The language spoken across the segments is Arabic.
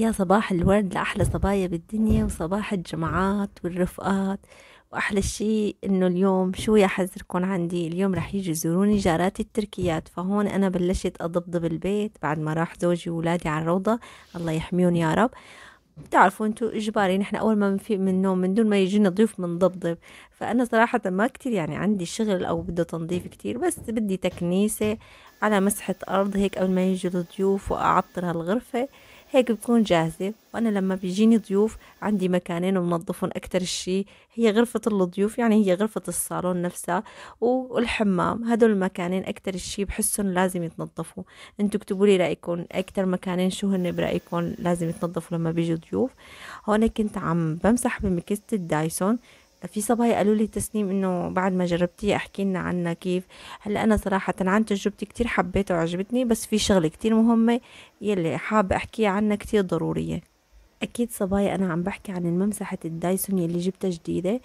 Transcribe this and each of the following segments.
يا صباح الورد لأحلى صبايا بالدنيا وصباح الجماعات والرفقات وأحلى شيء إنه اليوم شو يا حذركم عندي اليوم رح يجي يزوروني جاراتي التركيات فهون أنا بلشت أضبضب البيت بعد ما راح زوجي وولادي على الروضة الله يحميهم يا رب بتعرفوا انتوا اجباري نحن اول ما بنفيق من النوم من دون ما يجينا ضيوف بنضبضب فانا صراحه ما كتير يعني عندي شغل او بده تنظيف كتير بس بدي تكنيسه على مسحه ارض هيك قبل ما يجوا الضيوف واعطر هالغرفه هيك بكون جاهزة وأنا لما بيجيني ضيوف عندي مكانين ومنظفهم أكتر شي هي غرفة الضيوف يعني هي غرفة الصالون نفسها والحمام هدول المكانين أكتر شي بحسهم لازم يتنظفوا انتوا اكتبوا لي رأيكم أكتر مكانين شو هن برأيكم لازم يتنظفوا لما بيجوا ضيوف هون كنت عم بمسح بمكست الدايسون في صبايا قالوا لي تسنيم انه بعد ما جربتي احكي لنا عنها كيف هلا انا صراحه عن تجربتي كتير حبيتها وعجبتني بس في شغله كتير مهمه يلي حابه احكيها عنها كتير ضروريه اكيد صبايا انا عم بحكي عن الممسحه الدايسون يلي جبتها جديده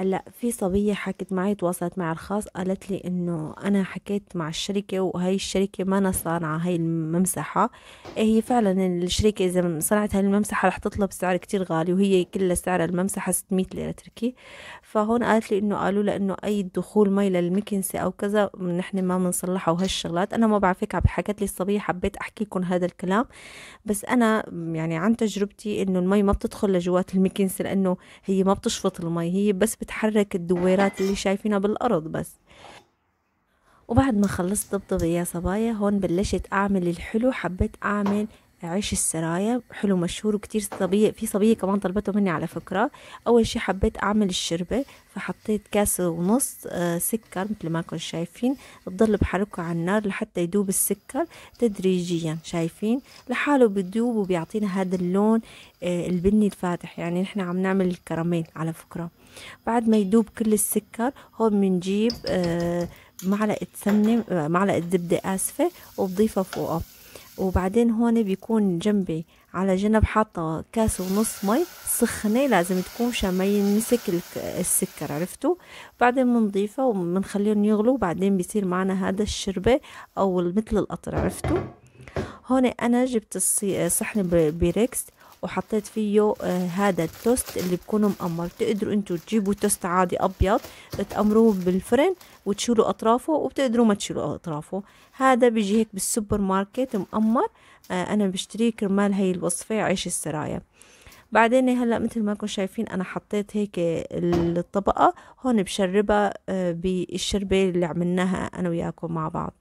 هلا في صبية حكت معي تواصلت مع الخاص قالت لي انه انا حكيت مع الشركة وهي الشركة ما صانعة هاي الممسحة إيه، هي فعلا الشركة اذا صنعت هاي الممسحة رح تطلب سعر كتير غالي وهي كل سعر الممسحة 600 ليرة تركي فهون قالت لي انه قالوا لها انه اي دخول مي للمكنسة او كذا نحن ما بنصلحها وهالشغلات انا ما بعرف هيك حكت لي الصبية حبيت احكي لكم هذا الكلام بس انا يعني عن تجربتي انه المي ما بتدخل لجوات المكنسة لانه هي ما بتشفط المي هي بس بت تتحرك الدويرات اللي شايفينها بالأرض بس وبعد ما خلصت طبطبة يا صبايا هون بلشت أعمل الحلو حبيت أعمل عيش السرايا حلو مشهور وكتير صبية في صبية كمان طلبته مني على فكرة أول شي حبيت أعمل الشربة فحطيت كاسة ونص آه، سكر مثل ما كنتم شايفين بضل بحركه على النار لحتى يدوب السكر تدريجيا شايفين لحاله بيدوب وبيعطينا هذا اللون آه، البني الفاتح يعني نحن عم نعمل الكراميل على فكرة بعد ما يدوب كل السكر هون بنجيب آه، معلقة سمنة آه، معلقة زبدة آسفة وبضيفها فوقها وبعدين هون بيكون جنبي على جنب حاطة كاس ونص مي سخنة لازم تكون مشان ما يمسك السكر عرفتوا بعدين بنضيفها وبنخليهم يغلوا بعدين بيصير معنا هذا الشربة أو مثل القطر عرفتوا هون أنا جبت الصحن بريكس وحطيت فيه آه، هذا التوست اللي بكونوا مقمر تقدروا انتوا تجيبوا توست عادي ابيض تقمروه بالفرن وتشيلوا اطرافه وبتقدروا ما تشيلوا اطرافه هذا بيجي هيك بالسوبر ماركت مقمر آه، انا بشتريه كرمال هي الوصفه عيش السرايا بعدين هلا مثل ما انكم شايفين انا حطيت هيك الطبقه هون بشربها آه، بالشربه اللي عملناها انا وياكم مع بعض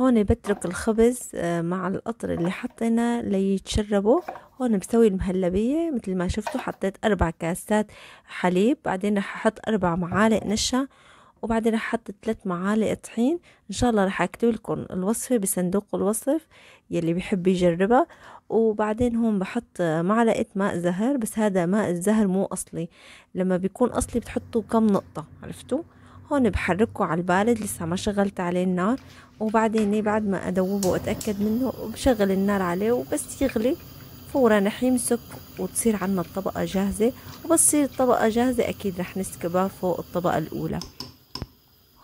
هون بترك الخبز آه، مع القطر اللي حطيناه ليتشربوا هون بسوي المهلبية مثل ما شفتوا حطيت أربع كاسات حليب بعدين رح أحط أربع معالق نشا وبعدين رح أحط ثلاث معالق طحين إن شاء الله رح أكتب لكم الوصفة بصندوق الوصف يلي بيحب يجربها وبعدين هون بحط معلقة ماء زهر بس هذا ماء الزهر مو أصلي لما بيكون أصلي بتحطوا كم نقطة عرفتوا هون بحركه على البارد لسه ما شغلت عليه النار وبعدين إيه، بعد ما أدوبه وأتأكد منه بشغل النار عليه وبس يغلي فورا رح يمسك وتصير عنا الطبقة جاهزة وبس تصير الطبقة جاهزة أكيد رح نسكبها فوق الطبقة الأولى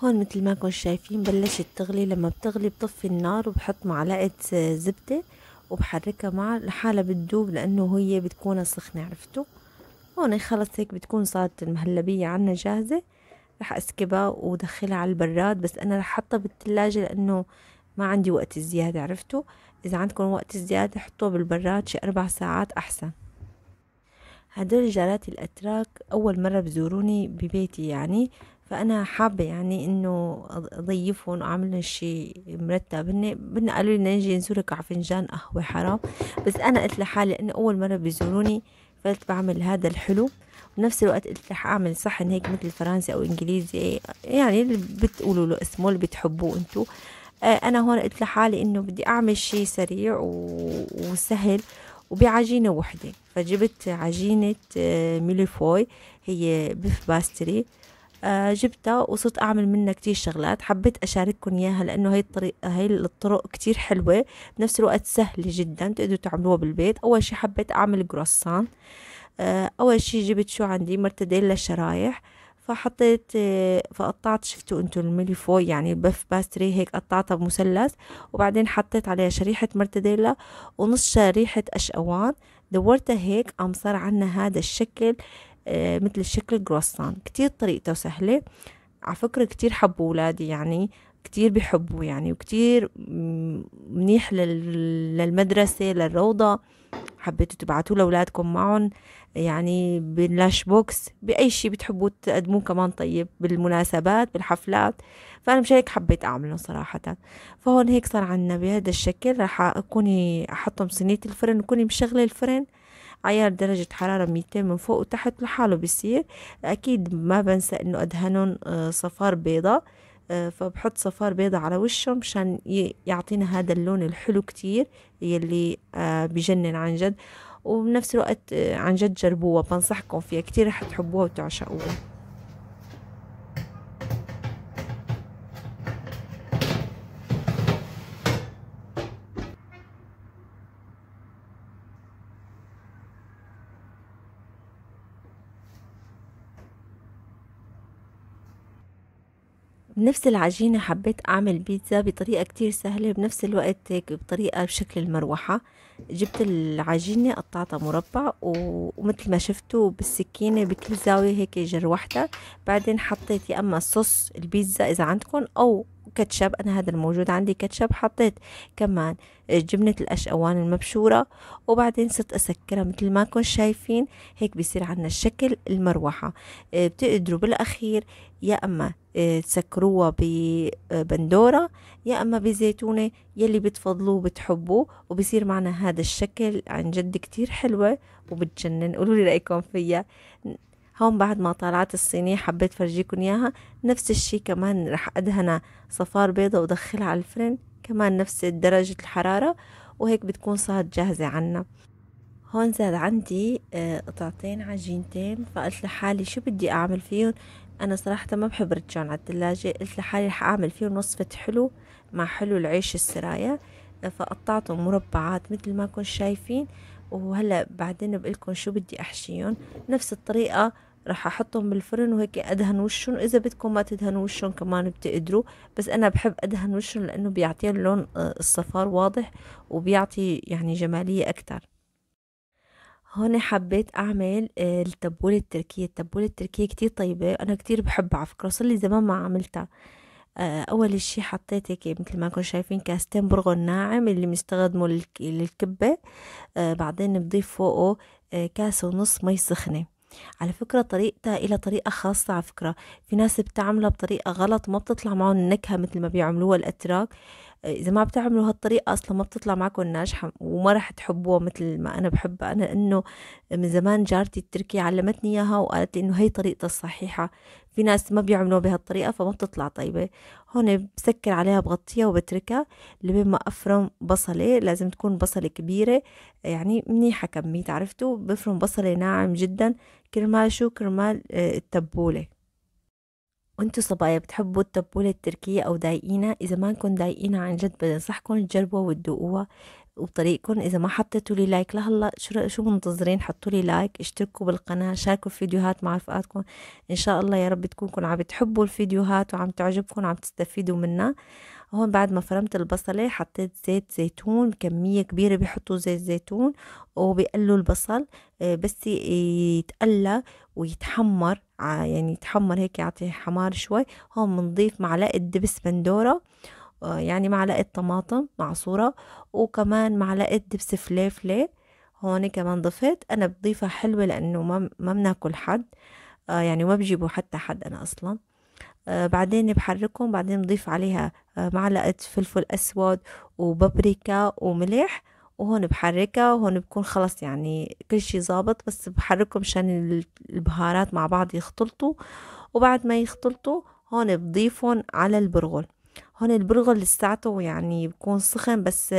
هون مثل ما كنتم شايفين بلشت تغلي لما بتغلي بطفي النار وبحط معلقة آه، زبدة وبحركها مع لحالها بتدوب لأنه هي بتكون سخنة عرفتوا هون خلص هيك بتكون صارت المهلبية عنا جاهزة رح اسكبها وادخلها على البراد بس انا رح احطها بالثلاجة لانه ما عندي وقت زيادة عرفتوا اذا عندكم وقت زيادة حطوه بالبراد شي اربع ساعات احسن هدول جاراتي الاتراك اول مرة بزوروني ببيتي يعني فانا حابة يعني انه اضيفهم واعمل لهم شي مرتب هن بدنا قالوا لي نجي نزورك على فنجان قهوة حرام بس انا قلت لحالي انه اول مرة بزوروني فقلت بعمل هذا الحلو بنفس الوقت قلت رح اعمل صحن هيك مثل فرنسي او انجليزي يعني اللي بتقولوا له اسمه اللي بتحبوه انتو آه، انا هون قلت لحالي انه بدي اعمل شيء سريع وسهل وبعجينه وحده فجبت عجينه آه، فوي هي بيف باستري آه، جبتها وصرت اعمل منها كتير شغلات حبيت اشارككم اياها لانه هي الطريق هي الطرق كتير حلوه بنفس الوقت سهله جدا تقدروا تعملوها بالبيت اول شي حبيت اعمل كروسان آه، اول شي جبت شو عندي مرتديلا شرايح فحطيت آه، فقطعت شفتوا انتم الملفوي يعني بف باستري هيك قطعتها بمثلث وبعدين حطيت عليها شريحة مرتديلا ونص شريحة أشقوان دورتها هيك قام صار عنا هذا الشكل آه، مثل الشكل كروسان كتير طريقته سهلة على فكرة كتير حبوا ولادي يعني كتير بحبوا يعني وكتير منيح للمدرسة للروضة حبيتوا تبعتوا لأولادكم معهم يعني باللاش بوكس بأي شيء بتحبوا تقدموه كمان طيب بالمناسبات بالحفلات فأنا مش هيك حبيت أعمله صراحة فهون هيك صار عنا بهذا الشكل رح أكوني أحطهم صينية الفرن وكوني مشغلة الفرن عيار درجة حرارة 200 من فوق وتحت لحاله بيصير أكيد ما بنسى إنه أدهنهم آه، صفار بيضة آه، فبحط صفار بيضة على وشهم مشان يعطينا هذا اللون الحلو كتير يلي آه، بجنن عن جد وبنفس الوقت عن جد جربوها بنصحكم فيها كتير رح تحبوها وتعشقوها بنفس العجينة حبيت أعمل بيتزا بطريقة كتير سهلة بنفس الوقت هيك بطريقة بشكل المروحة جبت العجينة قطعتها مربع ومثل ما شفتوا بالسكينة بكل زاوية هيك جروحتها بعدين حطيت يا أما صوص البيتزا إذا عندكم أو كاتشب أنا هذا الموجود عندي كاتشب حطيت كمان آه، جبنة الأشقوان المبشورة وبعدين صرت أسكرها مثل ما كنت شايفين هيك بيصير عنا الشكل المروحة آه، بتقدروا بالأخير يا أما آه، تسكروها ببندورة يا أما بزيتونة يلي بتفضلوه وبتحبوه وبصير معنا هذا الشكل عن جد كتير حلوة وبتجنن قولوا لي رأيكم فيها هون بعد ما طلعت الصينية حبيت فرجيكم اياها نفس الشي كمان رح ادهن صفار بيضة وادخلها على الفرن كمان نفس درجة الحرارة وهيك بتكون صارت جاهزة عنا هون زاد عندي آه، قطعتين عجينتين فقلت لحالي شو بدي اعمل فيهم انا صراحة ما بحب رجعهم على الثلاجة قلت لحالي رح اعمل فيهم وصفة حلو مع حلو العيش السرايا آه، فقطعتهم مربعات مثل ما كنت شايفين وهلا بعدين بقلكم شو بدي احشيهم نفس الطريقه راح احطهم بالفرن وهيك ادهن وشهم اذا بدكم ما تدهنوا وشهم كمان بتقدروا بس انا بحب ادهن وشهم لانه بيعطيه اللون آه، الصفار واضح وبيعطي يعني جماليه اكثر هون حبيت اعمل آه، التبوله التركيه التبوله التركيه كتير طيبه انا كتير بحبها على فكره صار لي زمان ما عملتها آه، اول شي حطيت هيك مثل ما كنتم شايفين كاستين برغل ناعم اللي بنستخدمه للكبه آه، بعدين بضيف فوقه آه، كاسه ونص مي سخنه على فكرة طريقتها إلى طريقة خاصة على فكرة في ناس بتعملها بطريقة غلط ما بتطلع معهم النكهة مثل ما بيعملوها الأتراك اذا ما بتعملوا هالطريقه اصلا ما بتطلع معكم ناجحه وما رح تحبوها مثل ما انا بحبها انا انه من زمان جارتي التركية علمتني اياها وقالت لي انه هي طريقتها الصحيحه في ناس ما بيعملوا بهالطريقه فما بتطلع طيبه هون بسكر عليها بغطيها وبتركها لبين ما افرم بصله لازم تكون بصله كبيره يعني منيحه كميه عرفتوا بفرم بصله ناعم جدا كرمال شو كرمال آه، التبوله وانتو صبايا بتحبوا التبولة التركية أو دايقينا إذا ما كنت دايقينا عن جد بنصحكم تجربوها وتدوقوها وطريقكم اذا ما حطيتوا لي لايك لهلا شو شو منتظرين حطوا لي لايك اشتركوا بالقناه شاركوا الفيديوهات مع رفقاتكم ان شاء الله يا رب تكونكم عم بتحبوا الفيديوهات وعم تعجبكم وعم تستفيدوا منها هون بعد ما فرمت البصله حطيت زيت زيتون كميه كبيره بيحطوا زيت زيتون وبيقلوا البصل آه، بس يتقلى ويتحمر يعني يتحمر هيك يعطي حمار شوي هون بنضيف معلقه دبس بندوره يعني معلقة طماطم معصورة وكمان معلقة دبس فليفلة هون كمان ضفت أنا بضيفها حلوة لأنه ما ما بناكل حد آه، يعني ما بجيبه حتى حد أنا أصلا آه، بعدين بحركهم بعدين بضيف عليها آه، معلقة فلفل أسود وبابريكا وملح وهون بحركها وهون بكون خلص يعني كل شي ظابط بس بحركهم مشان البهارات مع بعض يختلطوا وبعد ما يختلطوا هون بضيفهم على البرغل هون البرغل لساته يعني بكون سخن بس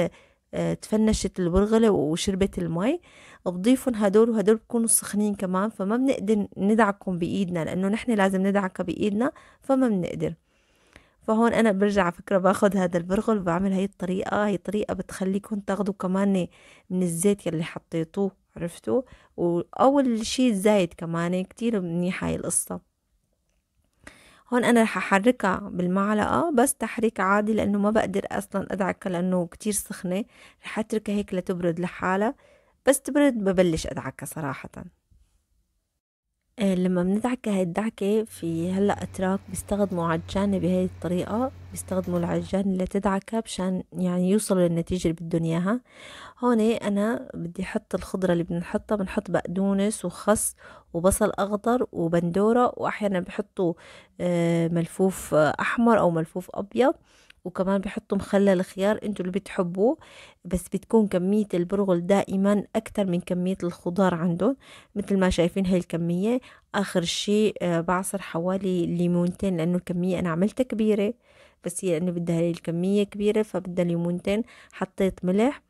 آه، تفنشت البرغلة وشربت المي بضيفهم هدول وهدول بكونوا سخنين كمان فما بنقدر ندعكم بإيدنا لأنه نحن لازم ندعك بإيدنا فما بنقدر فهون أنا برجع على فكرة باخد هذا البرغل وبعمل هاي الطريقة هاي الطريقة بتخليكم تاخدوا كمان من الزيت يلي حطيتوه عرفتوا او شي الزايد كمان كتير منيحة هاي القصة هون انا رح احركها بالمعلقة بس تحريك عادي لانه ما بقدر اصلا ادعكها لانه كتير سخنة رح اتركها هيك لتبرد لحالها بس تبرد ببلش ادعكها صراحة آه، لما بندعكة هاي الدعكة في هلأ أتراك بيستخدموا عجانة بهاي الطريقة بيستخدموا العجان اللي تدعكها بشان يعني يوصلوا للنتيجة اللي بدهم إياها هون أنا بدي أحط الخضرة اللي بنحطها بنحط بقدونس وخس وبصل أخضر وبندورة وأحيانا بحطوا آه، ملفوف أحمر أو ملفوف أبيض وكمان بحطوا مخلل خيار انتوا اللي بتحبوه بس بتكون كمية البرغل دائما أكتر من كمية الخضار عندهم مثل ما شايفين هاي الكمية آخر شي آه، بعصر حوالي ليمونتين لأنه الكمية أنا عملتها كبيرة بس هي لأنه بدها هاي الكمية كبيرة فبدها ليمونتين حطيت ملح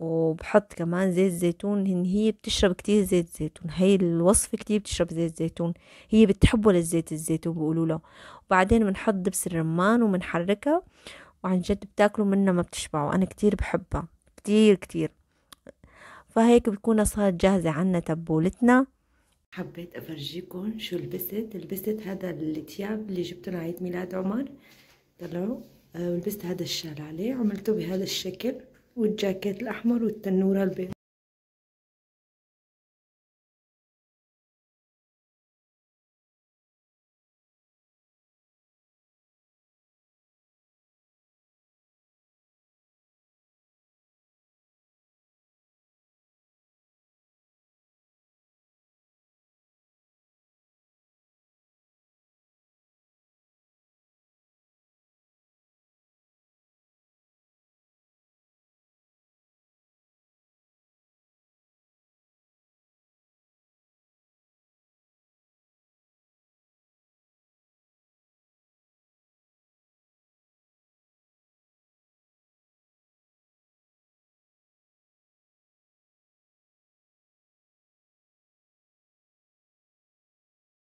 وبحط كمان زيت زيتون إن هي بتشرب كتير زيت زيتون هي الوصفة كتير بتشرب زيت زيتون هي بتحبه للزيت الزيتون بيقولوا له وبعدين بنحط دبس الرمان وبنحركها وعن جد بتاكلوا منها ما بتشبعوا أنا كتير بحبها كتير كتير فهيك بتكون صارت جاهزة عنا تبولتنا حبيت أفرجيكم شو لبست لبست هذا التياب اللي جبته لعيد ميلاد عمر طلعوا آه، ولبست هذا الشال عليه عملته بهذا الشكل والجاكيت الأحمر والتنورة البيضاء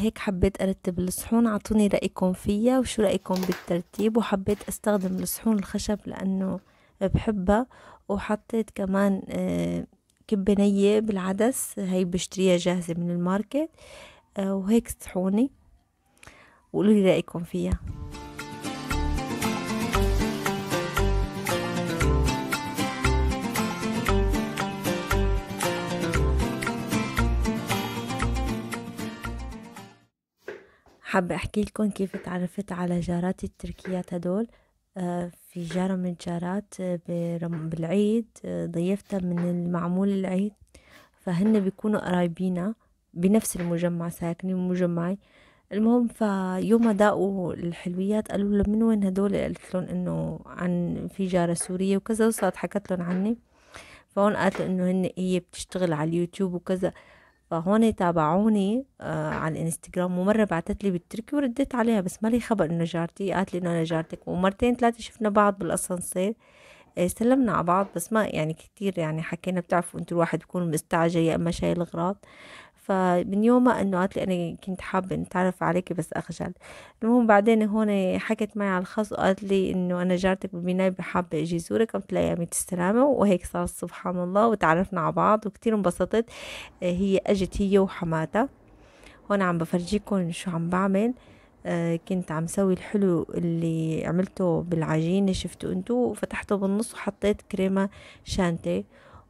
هيك حبيت أرتب الصحون عطوني رأيكم فيها وشو رأيكم بالترتيب وحبيت أستخدم الصحون الخشب لأنه بحبها وحطيت كمان آه، كبة نية بالعدس هي بشتريها جاهزة من الماركت آه، وهيك صحوني وقولوا لي رأيكم فيها حابة أحكي لكم كيف تعرفت على جاراتي التركيات هدول آه، في جارة من الجارات آه، بالعيد آه، ضيفتها من المعمول العيد فهن بيكونوا قرايبينا بنفس المجمع ساكنين بمجمعي المهم فيوم داقوا الحلويات قالوا له من وين هدول قلت لهم انه عن في جارة سورية وكذا وصارت حكت لهم عني فهون قالت انه هن هي بتشتغل على اليوتيوب وكذا فهون تابعوني آه على الانستغرام ومره بعثت لي بالتركي ورديت عليها بس ما لي خبر انه جارتي قالت لي انه انا جارتك ومرتين ثلاثه شفنا بعض بالاسانسير آه سلمنا على بعض بس ما يعني كتير يعني حكينا بتعرفوا انتوا الواحد بيكون مستعجل يا اما شايل اغراض فمن يومها انه قالت لي انا كنت حابه نتعرف عليكي بس اخجل المهم بعدين هون حكت معي على الخاص وقالت لي انه انا جارتك بالبنايه حابه اجي زورك قلت لها يا ميت السلامه وهيك صار سبحان الله وتعرفنا على بعض وكتير انبسطت هي اجت هي وحماتها هون عم بفرجيكم شو عم بعمل آه كنت عم سوي الحلو اللي عملته بالعجينة شفتوا انتو وفتحته بالنص وحطيت كريمة شانتي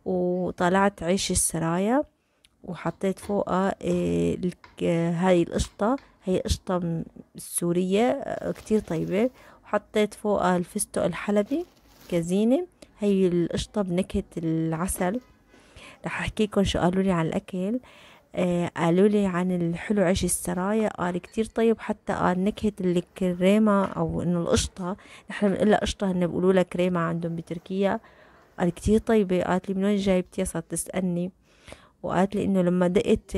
وطلعت عيش السرايا وحطيت فوقها آه، هاي القشطة هي قشطة سورية آه، كتير طيبة وحطيت فوقها الفستق الحلبي كزينة هي القشطة بنكهة العسل رح احكيكم شو قالوا لي عن الاكل آه قالوا لي عن الحلو عيش السرايا قال كتير طيب حتى قال نكهة الكريمة أو إنه القشطة نحن بنقول قشطة هن بيقولوا لها كريمة عندهم بتركيا قال كتير طيبة قالت لي من وين جايبتيها صارت تسألني وقالت لي انه لما دقت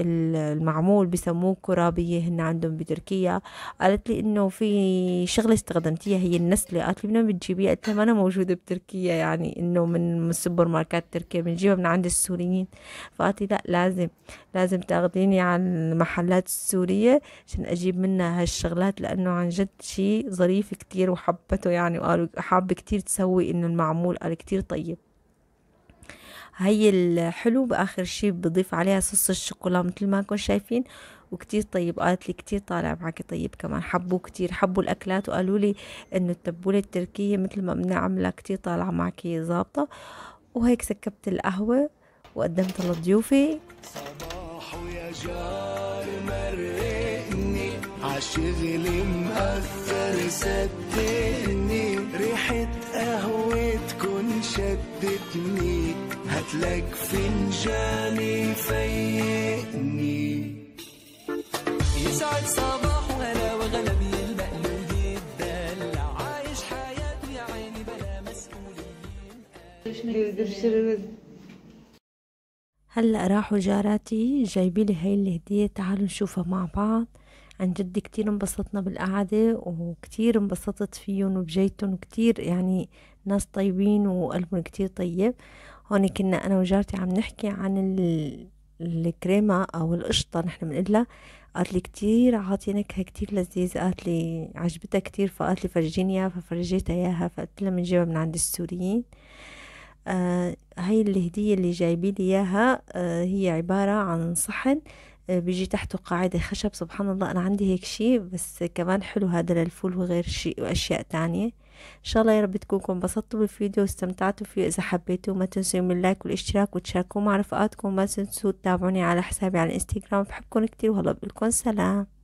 المعمول بسموه كرابية هن عندهم بتركيا قالت لي انه في شغلة استخدمتيها هي النسلة قالت لي من وين بتجيبيها قلت لها ما انا موجودة بتركيا يعني انه من السوبر ماركت تركيا بنجيبها من عند السوريين فقالت لي لا لازم لازم تاخذيني على المحلات السورية عشان اجيب منها هالشغلات لانه عن جد شي ظريف كتير وحبته يعني وقالوا حابة كتير تسوي انه المعمول قال كتير طيب هي الحلو باخر شي بضيف عليها صوص الشوكولا مثل ما كنتم شايفين وكتير طيب قالت لي كتير طالع معك طيب كمان حبوا كتير حبوا الاكلات وقالوا لي انه التبوله التركيه مثل ما بنعملها كتير طالعه معك ظابطه وهيك سكبت القهوه وقدمتها لضيوفي صباح يا جار مرقني عالشغل مأثر صدقني ريحة قهوتكن شدتني لك فنجاني فيقني يسعد صباح وانا وغلا بيلبق له يتدلع عايش حياته يا عيني بلا مسؤولين هلا راحوا جاراتي جايبين لي هاي الهدية تعالوا نشوفها مع بعض عن جد كتير انبسطنا بالقعدة وكتير انبسطت فيهم وبجيتهم كتير يعني ناس طيبين وقلبهم كتير طيب هون كنا انا وجارتي عم نحكي عن الكريمة او القشطة نحن بنقلها قالت لي كتير عاطي نكهة كتير لذيذة قالت لي عجبتها كتير فقالت لي فرجيني اياها ففرجيتها اياها فقلت لها بنجيبها من عند السوريين آه هاي الهدية اللي جايبين لي اياها آه هي عبارة عن صحن آه بيجي تحته قاعدة خشب سبحان الله أنا عندي هيك شي بس كمان حلو هذا للفول وغير شيء وأشياء تانية ان شاء الله يا رب تكونكم انبسطتوا بالفيديو واستمتعتوا فيه اذا حبيتوا ما تنسوا من اللايك والاشتراك وتشاركوه مع رفقاتكم ما تنسوا تتابعوني على حسابي على الانستغرام بحبكم كتير وهلا بقولكم سلام